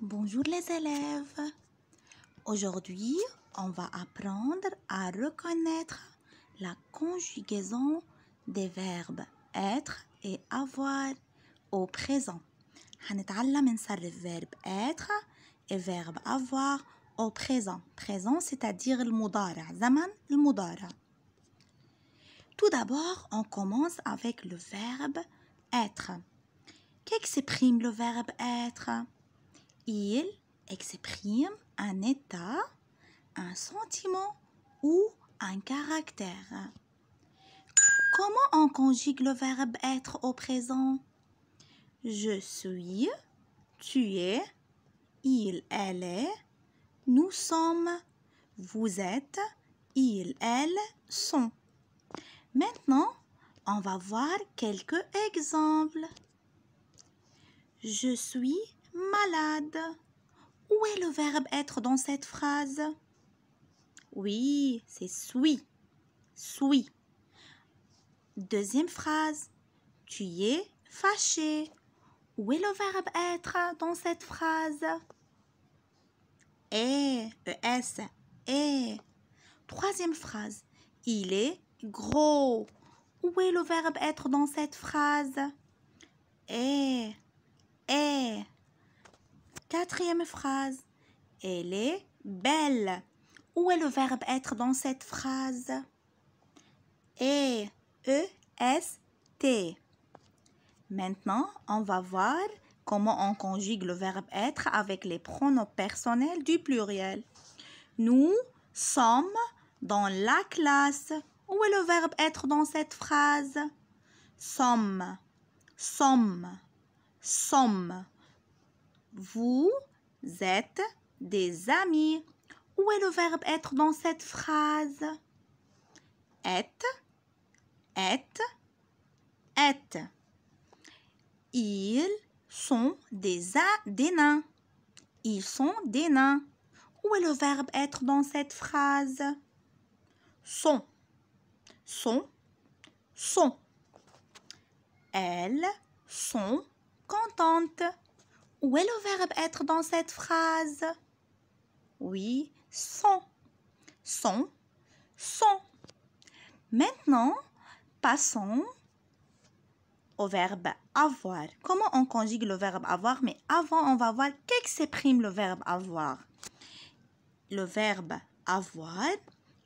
Bonjour les élèves. Aujourd'hui, on va apprendre à reconnaître la conjugaison des verbes être et avoir au présent. apprendre les verbe être et verbe avoir au présent. Présent, c'est-à-dire le mudara. Zaman, le mudara. Tout d'abord, on commence avec le verbe être. Qu'est-ce Qu'exprime le verbe être il exprime un état, un sentiment ou un caractère. Comment on conjugue le verbe être au présent Je suis, tu es, il, elle est, nous sommes, vous êtes, ils, elles sont. Maintenant, on va voir quelques exemples. Je suis malade. Où est le verbe être dans cette phrase Oui, c'est suis. Suis. Deuxième phrase. Tu es fâché. Où est le verbe être dans cette phrase Eh, es, eh. Troisième phrase. Il est gros. Où est le verbe être dans cette phrase Eh, eh. Quatrième phrase. Elle est belle. Où est le verbe être dans cette phrase E, E, S, T. Maintenant, on va voir comment on conjugue le verbe être avec les pronoms personnels du pluriel. Nous sommes dans la classe. Où est le verbe être dans cette phrase Somme, somme, somme. Vous êtes des amis. Où est le verbe être dans cette phrase Être, être, être. Ils sont des, des nains. Ils sont des nains. Où est le verbe être dans cette phrase Sont, sont, sont. Elles sont contentes. Où est le verbe être dans cette phrase Oui, sont. Sont, sont. Maintenant, passons au verbe avoir. Comment on conjugue le verbe avoir Mais avant, on va voir qu'est-ce le verbe avoir. Le verbe avoir,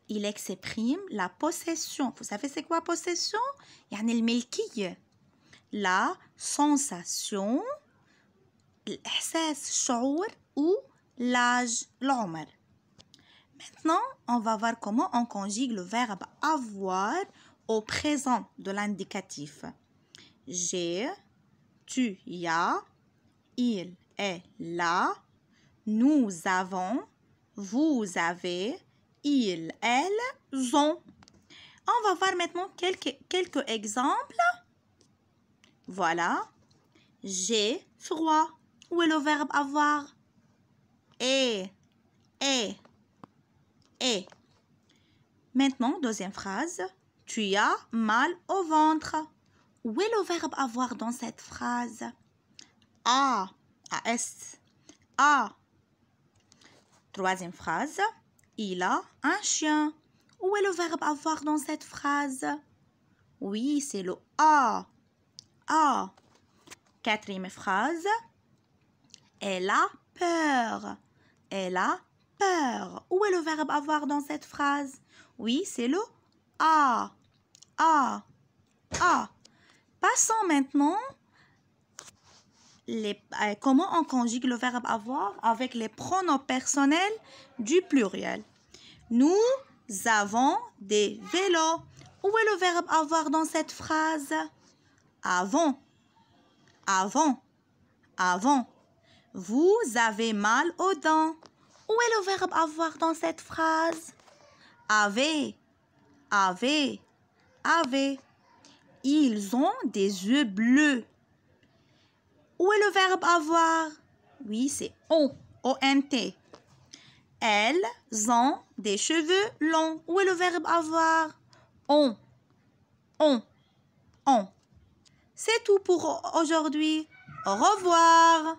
il exprime la possession. Vous savez c'est quoi possession Il y a يعني الملكية. La sensation s'est chour ou l'âge l'homme. Maintenant, on va voir comment on conjugue le verbe avoir au présent de l'indicatif. J'ai, tu y as, il est là, nous avons, vous avez, ils, elles ont. On va voir maintenant quelques, quelques exemples. Voilà. J'ai froid. Où est le verbe avoir Et. Et. Et. Maintenant, deuxième phrase. Tu as mal au ventre. Où est le verbe avoir dans cette phrase A. A. S. A. Troisième phrase. Il a un chien. Où est le verbe avoir dans cette phrase Oui, c'est le A. A. Quatrième phrase. Elle a peur. Elle a peur. Où est le verbe avoir dans cette phrase Oui, c'est le a. A. A. Passons maintenant les, euh, comment on conjugue le verbe avoir avec les pronoms personnels du pluriel. Nous avons des vélos. Où est le verbe avoir dans cette phrase Avant. Avant. Avant. Vous avez mal aux dents. Où est le verbe avoir dans cette phrase Avez, avez, avez. Ils ont des yeux bleus. Où est le verbe avoir Oui, c'est ont, O-N-T. Elles ont des cheveux longs. Où est le verbe avoir On, on, on. C'est tout pour aujourd'hui. Au revoir.